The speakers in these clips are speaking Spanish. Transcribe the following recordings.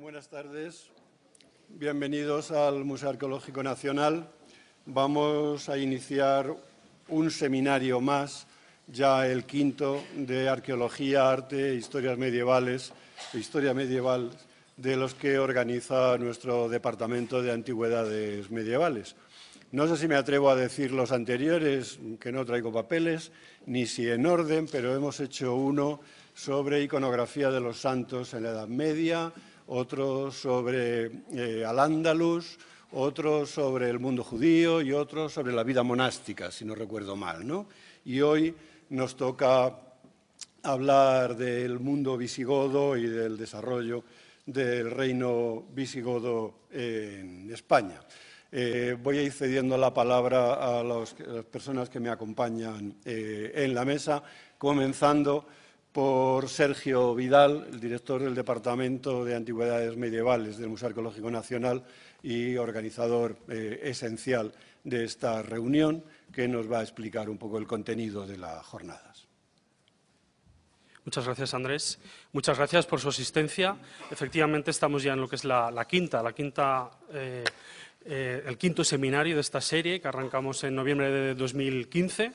buenas tardes. Bienvenidos al Museo Arqueológico Nacional. Vamos a iniciar un seminario más, ya el quinto, de Arqueología, Arte e Historias Medievales, Historia Medieval, de los que organiza nuestro Departamento de Antigüedades Medievales. No sé si me atrevo a decir los anteriores, que no traigo papeles, ni si en orden, pero hemos hecho uno sobre iconografía de los santos en la Edad Media, otros sobre eh, Al-Ándalus, otros sobre el mundo judío y otros sobre la vida monástica, si no recuerdo mal. ¿no? Y hoy nos toca hablar del mundo visigodo y del desarrollo del reino visigodo en España. Eh, voy a ir cediendo la palabra a, las personas que me acompañan eh, en la mesa, comenzando por Sergio Vidal, el director del Departamento de Antigüedades Medievales del Museo Arqueológico Nacional y organizador eh, esencial de esta reunión, que nos va a explicar un poco el contenido de las jornadas. Muchas gracias, Andrés. Muchas gracias por su asistencia. Efectivamente, estamos ya en lo que es la, quinta, la quinta eh, eh, el quinto seminario de esta serie que arrancamos en noviembre de 2015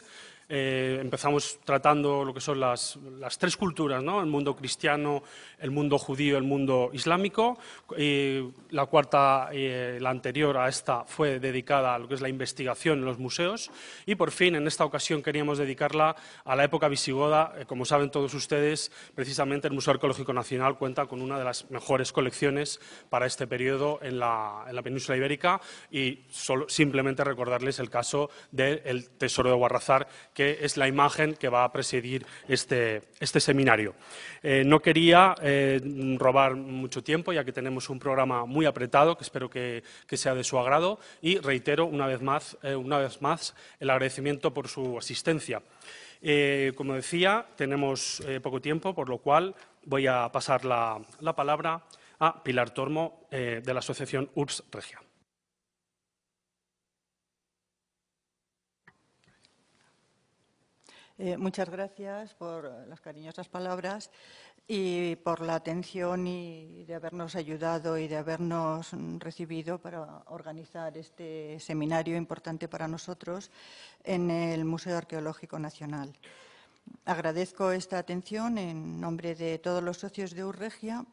eh, empezamos tratando lo que son las, las tres culturas, ¿no? el mundo cristiano, el mundo judío, el mundo islámico. Y la cuarta, eh, la anterior a esta, fue dedicada a lo que es la investigación en los museos. Y por fin, en esta ocasión, queríamos dedicarla a la época visigoda. Eh, como saben todos ustedes, precisamente el Museo Arqueológico Nacional cuenta con una de las mejores colecciones para este periodo en la, en la península ibérica. Y solo, simplemente recordarles el caso del Tesoro de Guarrazar que es la imagen que va a presidir este, este seminario. Eh, no quería eh, robar mucho tiempo, ya que tenemos un programa muy apretado, que espero que, sea de su agrado, y reitero una vez más, eh, una vez más el agradecimiento por su asistencia. como decía, tenemos poco tiempo, por lo cual voy a pasar la, palabra a Pilar Tormo, de la Asociación URPS Regia. Eh, muchas gracias por las cariñosas palabras y por la atención y de habernos ayudado y de habernos recibido para organizar este seminario importante para nosotros en el Museo Arqueológico Nacional. Agradezco esta atención en nombre de todos los socios de Urregia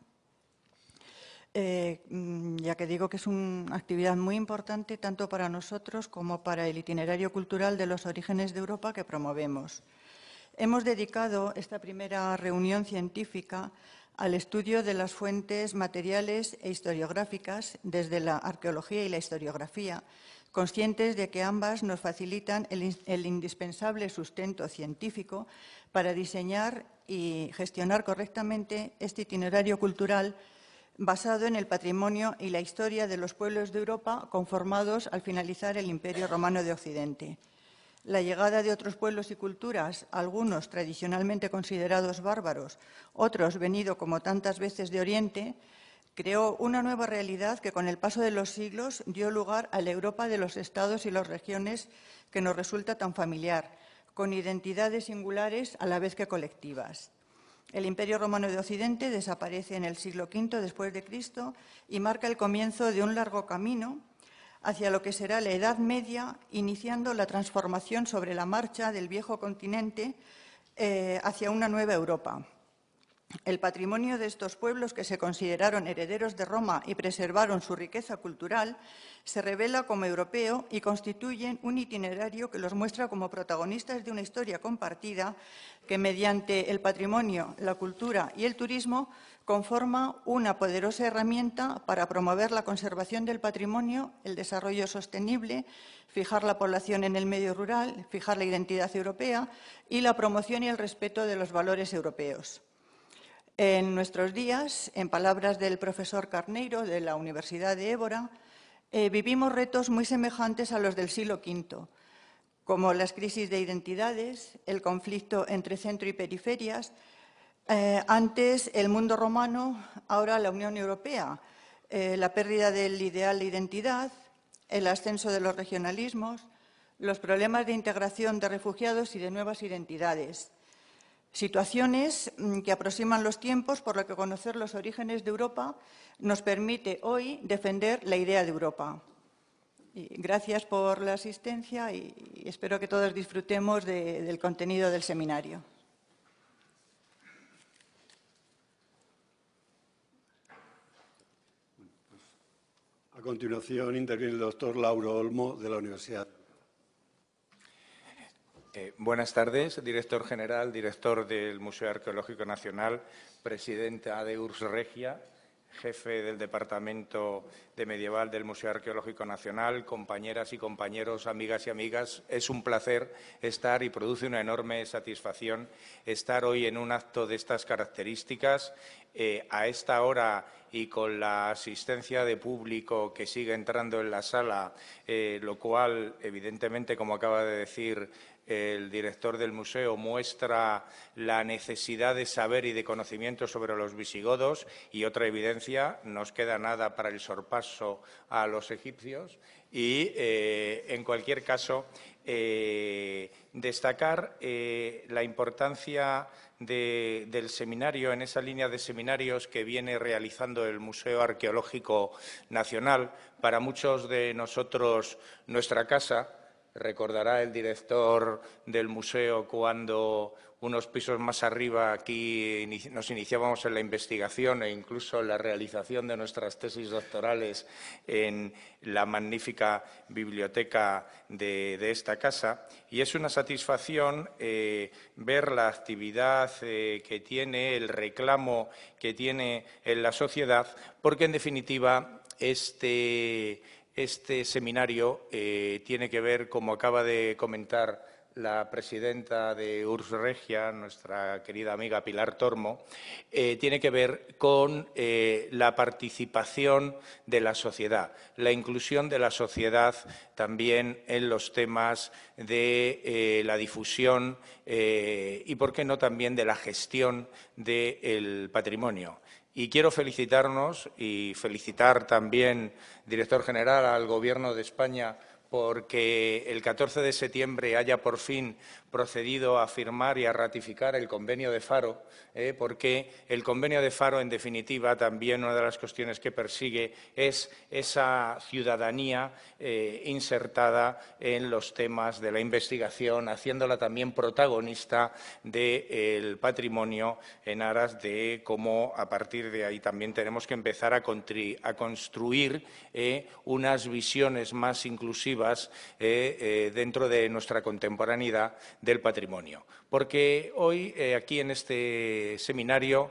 eh, mm, ya que digo que es una actividad muy importante tanto para nosotros como para el itinerario cultural de los orígenes de Europa que promovemos. Hemos dedicado esta primera reunión científica al estudio de las fuentes materiales e historiográficas desde la arqueología y la historiografía, conscientes de que ambas nos facilitan el, el, indispensable sustento científico para diseñar y gestionar correctamente este itinerario cultural basado en el patrimonio y la historia de los pueblos de Europa conformados al finalizar el Imperio Romano de Occidente. La llegada de otros pueblos y culturas, algunos tradicionalmente considerados bárbaros, otros venido como tantas veces de Oriente, creó una nueva realidad que con el paso de los siglos dio lugar a la Europa de los estados y las regiones que nos resulta tan familiar, con identidades singulares a la vez que colectivas. El Imperio Romano de Occidente desaparece en el siglo V después de Cristo y marca el comienzo de un largo camino hacia lo que será la Edad Media, iniciando la transformación sobre la marcha del viejo continente eh, hacia una nueva Europa. El patrimonio de estos pueblos, que se consideraron herederos de Roma y preservaron su riqueza cultural, se revela como europeo y constituyen un itinerario que los muestra como protagonistas de una historia compartida que, mediante el patrimonio, la cultura y el turismo, conforma una poderosa herramienta para promover la conservación del patrimonio, el desarrollo sostenible, fijar la población en el medio rural, fijar la identidad europea y la promoción y el respeto de los valores europeos. En nuestros días, en palabras del profesor Carneiro de la Universidad de Évora, eh, vivimos retos muy semejantes a los del siglo V, como las crisis de identidades, el conflicto entre centro y periferias, eh, antes el mundo romano, ahora la Unión Europea, eh, la pérdida del ideal de identidad, el ascenso de los regionalismos, los problemas de integración de refugiados y de nuevas identidades. Situaciones mm, que aproximan los tiempos, por lo que conocer los orígenes de Europa nos permite hoy defender la idea de Europa. gracias por la asistencia y espero que todos disfrutemos del contenido del seminario. A continuación interviene el doctor Lauro Olmo de la Universidad eh, buenas tardes, director general, director del Museo Arqueológico Nacional, presidenta de Regia, jefe del Departamento de Medieval del Museo Arqueológico Nacional, compañeras y compañeros, amigas y amigas, es un placer estar y produce una enorme satisfacción estar hoy en un acto de estas características, eh, a esta hora y con la asistencia de público que sigue entrando en la sala, eh, lo cual, evidentemente, como acaba de decir el director del museo muestra la necesidad de saber y de conocimiento sobre los visigodos y otra evidencia, nos queda nada para el sorpaso a los egipcios y, eh, en cualquier caso, eh, destacar eh, la importancia del seminario, en esa línea de seminarios que viene realizando el Museo Arqueológico Nacional, para muchos de nosotros nuestra casa, Recordará el director del museo cuando unos pisos más arriba aquí nos iniciábamos en la investigación e incluso en la realización de nuestras tesis doctorales en la magnífica biblioteca de, esta casa. Y es una satisfacción eh, ver la actividad eh, que tiene, el reclamo que tiene en la sociedad, porque en definitiva este este seminario eh, tiene que ver, como acaba de comentar la presidenta de Urs Regia, nuestra querida amiga Pilar Tormo, eh, tiene que ver con eh, la participación de la sociedad, la inclusión de la sociedad también en los temas de la difusión y, por qué no, también de la gestión del patrimonio. Y quiero felicitarnos y felicitar también, director general, al Gobierno de España porque el 14 de septiembre haya por fin procedido a firmar y a ratificar el convenio de Faro, ¿eh? porque el convenio de Faro, en definitiva, también una de las cuestiones que persigue es esa ciudadanía eh, insertada en los temas de la investigación, haciéndola también protagonista del patrimonio en aras de cómo a partir de ahí también tenemos que empezar a, construir eh, unas visiones más inclusivas eh, eh, dentro de nuestra contemporaneidad del patrimonio. Porque hoy, eh, aquí en este seminario,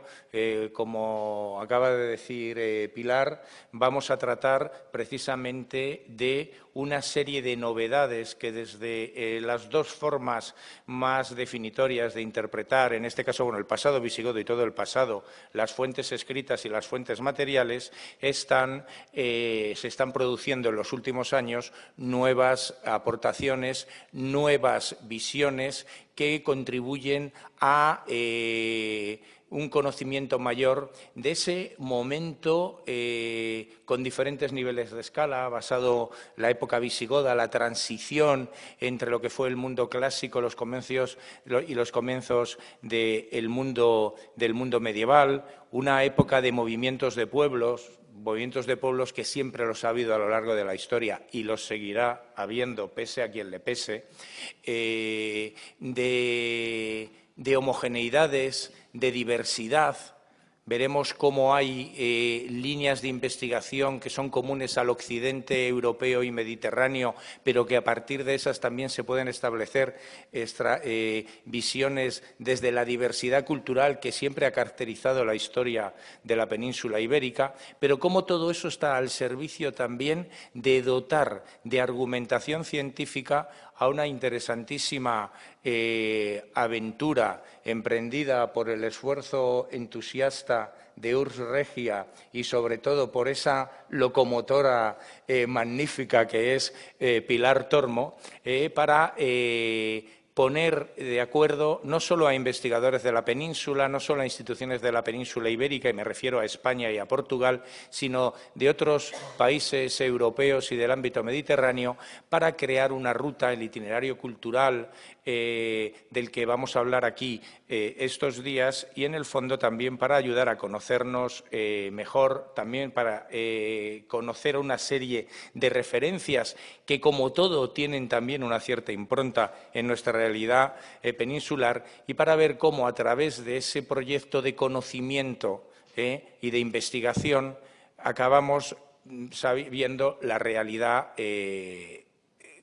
como acaba de decir Pilar, vamos a tratar precisamente de una serie de novedades que desde eh, las dos formas más definitorias de interpretar, en este caso, bueno, el pasado visigodo y todo el pasado, las fuentes escritas y las fuentes materiales, están, eh, se están produciendo en los últimos años nuevas aportaciones, nuevas visiones que contribuyen a eh, un conocimiento mayor de ese momento eh, con diferentes niveles de escala, basado la época visigoda, la transición entre lo que fue el mundo clásico los comercios, y los comienzos mundo, del mundo medieval, una época de movimientos de pueblos, movimientos de pueblos que siempre los ha habido a lo largo de la historia y los seguirá habiendo, pese a quien le pese, eh, de homogeneidades, de diversidad. Veremos cómo hay eh, líneas de investigación que son comunes al occidente europeo y mediterráneo, pero que a partir de esas también se pueden establecer eh, visiones desde la diversidad cultural que siempre ha caracterizado la historia de la península ibérica, pero cómo todo eso está al servicio también de dotar de argumentación científica a una interesantísima eh, aventura emprendida por el esfuerzo entusiasta de Urs Regia y sobre todo por esa locomotora eh, magnífica que es eh, Pilar Tormo, para poner de acuerdo no solo a investigadores de la península, no solo a instituciones de la península ibérica, y me refiero a España y a Portugal, sino de otros países europeos y del ámbito mediterráneo, para crear una ruta, el itinerario cultural eh, del que vamos a hablar aquí eh, estos días y en el fondo también para ayudar a conocernos eh, mejor, también para eh, conocer una serie de referencias que como todo tienen también una cierta impronta en nuestra realidad peninsular y para ver cómo a través de ese proyecto de conocimiento y de investigación acabamos mm, viendo la realidad que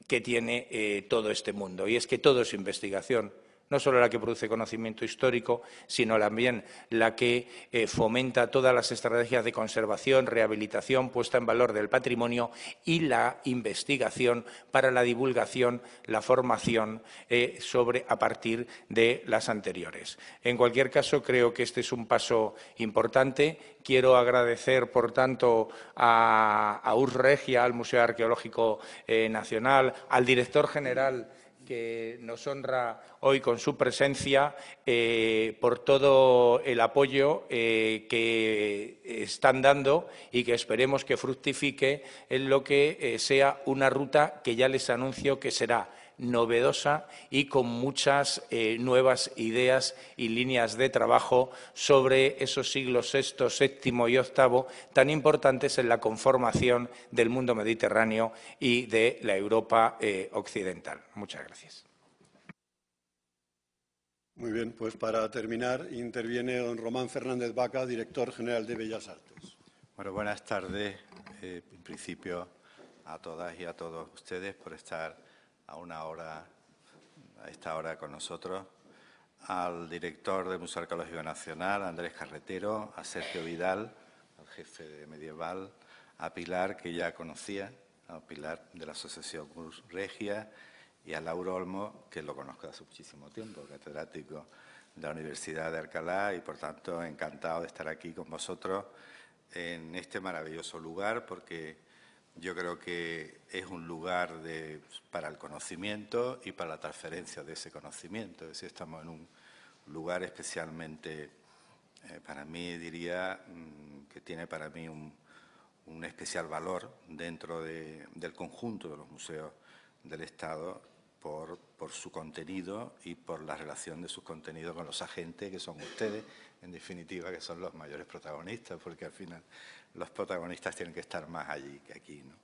tiene todo este mundo. Y es que todo es investigación no solo la que produce conocimiento histórico, sino también la que eh, fomenta todas las estrategias de conservación, rehabilitación, puesta en valor del patrimonio y la investigación para la divulgación, la formación eh, sobre a partir de las anteriores. En cualquier caso, creo que este es un paso importante. Quiero agradecer, por tanto, a, a Regia, al Museo Arqueológico eh, Nacional, al director general que nos honra hoy con su presencia, eh, por todo el apoyo eh, que están dando y que esperemos que fructifique en lo que eh, sea una ruta que ya les anuncio que será novedosa y con muchas eh, nuevas ideas y líneas de trabajo sobre esos siglos VI, VII y VIII tan importantes en la conformación del mundo mediterráneo y de la Europa eh, occidental. Muchas gracias. Muy bien, pues para terminar interviene don Román Fernández Vaca, director general de Bellas Artes. Bueno, buenas tardes, eh, en principio, a todas y a todos ustedes por estar a una hora, a esta hora con nosotros, al director del Museo Arqueológico Nacional, Andrés Carretero, a Sergio Vidal, al jefe de Medieval, a Pilar, que ya conocía, a Pilar de la Asociación Regia, y a Lauro Olmo, que lo conozco hace muchísimo tiempo, catedrático de la Universidad de Alcalá, y por tanto encantado de estar aquí con vosotros en este maravilloso lugar, porque yo creo que es un lugar para el conocimiento y para la transferencia de ese conocimiento. Es estamos en un lugar especialmente, eh, para mí diría, mm, que tiene para mí un, especial valor dentro del conjunto de los museos del Estado por, su contenido y por la relación de su contenido con los agentes, que son ustedes, en definitiva, que son los mayores protagonistas, porque al final los protagonistas tienen que estar más allí que aquí. ¿no?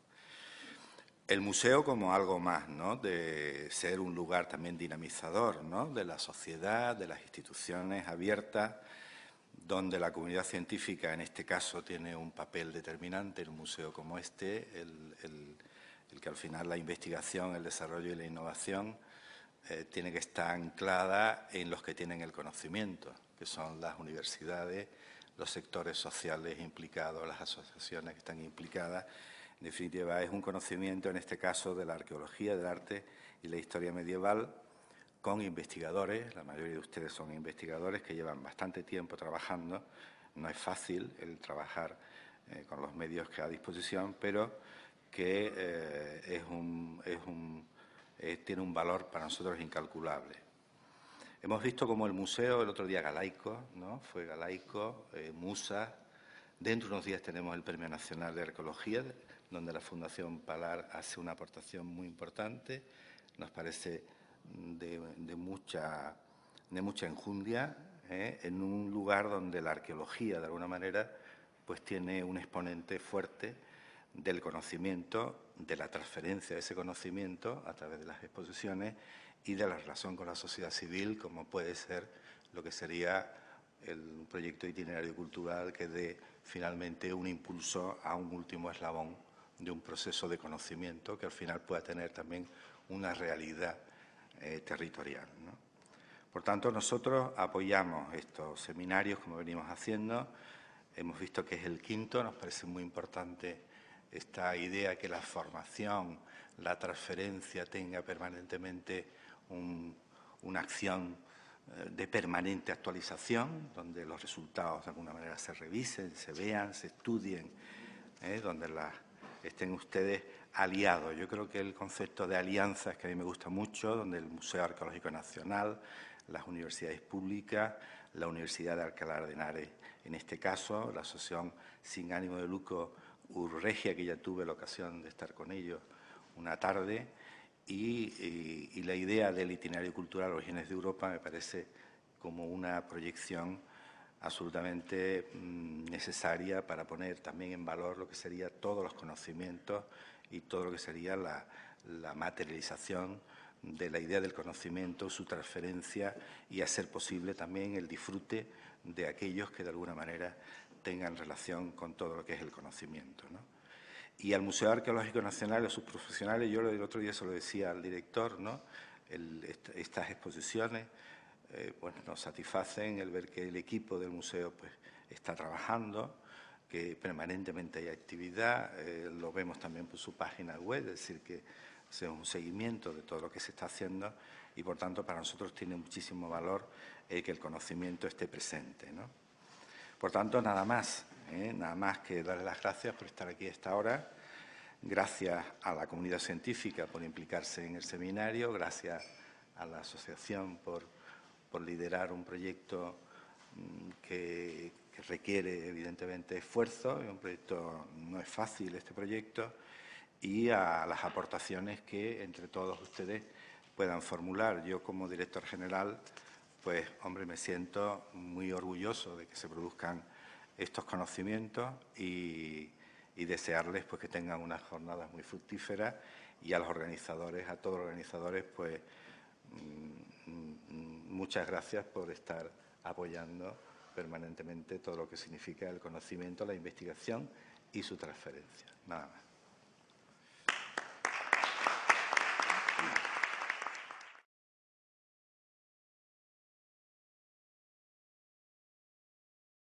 El museo como algo más, ¿no? de ser un lugar también dinamizador ¿no? de la sociedad, de las instituciones abiertas, donde la comunidad científica, en este caso, tiene un papel determinante, en un museo como este, el, el el que al final la investigación, el desarrollo y la innovación eh, tiene que estar anclada en los que tienen el conocimiento, que son las universidades, los sectores sociales implicados, las asociaciones que están implicadas. En definitiva, es un conocimiento, en este caso, de la arqueología, del arte y la historia medieval, con investigadores, la mayoría de ustedes son investigadores que llevan bastante tiempo trabajando, no es fácil el trabajar eh, con los medios que a disposición, pero que eh, tiene un valor para nosotros incalculable. Hemos visto como el museo, el otro día Galaico, ¿no? fue Galaico, eh, Musa. Dentro de unos días tenemos el Premio Nacional de Arqueología, donde la Fundación Palar hace una aportación muy importante. Nos parece de, mucha, de mucha enjundia, ¿eh? en un lugar donde la arqueología, de alguna manera, pues tiene un exponente fuerte del conocimiento, de la transferencia de ese conocimiento a través de las exposiciones y de la relación con la sociedad civil, como puede ser lo que sería el proyecto itinerario cultural que dé finalmente un impulso a un último eslabón de un proceso de conocimiento que al final pueda tener también una realidad eh, territorial. Por tanto, nosotros apoyamos estos seminarios como venimos haciendo. Hemos visto que es el quinto, nos parece muy importante esta idea que la formación, la transferencia tenga permanentemente una acción eh, de permanente actualización, donde los resultados de alguna manera se revisen, se vean, se estudien, eh, donde estén ustedes aliados. Yo creo que el concepto de alianzas, que a mí me gusta mucho, donde el Museo Arqueológico Nacional, las universidades públicas, la Universidad de Alcalá de Henares, en este caso, la Asociación Sin Ánimo de Lucro Urregia, que ya tuve la ocasión de estar con ellos una tarde, y, la idea del itinerario cultural Orígenes de Europa me parece como una proyección absolutamente mm, necesaria para poner también en valor lo que sería todos los conocimientos y todo lo que sería la, la materialización de la idea del conocimiento, su transferencia y hacer posible también el disfrute de aquellos que de alguna manera tengan relación con todo lo que es el conocimiento. Y al Museo Arqueológico Nacional, a sus profesionales, yo el otro día se lo decía al director, ¿no? estas exposiciones eh, nos satisfacen el ver que el equipo del museo pues, está trabajando, que permanentemente hay actividad, eh, lo vemos también por su página web, es decir, que es un seguimiento de todo lo que se está haciendo y por tanto para nosotros tiene muchísimo valor eh, que el conocimiento esté presente. Por tanto, nada más, ¿eh? nada más que darle las gracias por estar aquí a esta hora. Gracias a la comunidad científica por implicarse en el seminario, gracias a la asociación por, por liderar un proyecto mm, que, requiere evidentemente esfuerzo, un proyecto no es fácil este proyecto, y a las aportaciones que entre todos ustedes puedan formular. Yo como director general pues hombre, me siento muy orgulloso de que se produzcan estos conocimientos y, desearles pues que tengan unas jornadas muy fructíferas y a los organizadores, a todos los organizadores, pues mm, mm, muchas gracias por estar apoyando permanentemente todo lo que significa el conocimiento, la investigación y su transferencia. Nada más.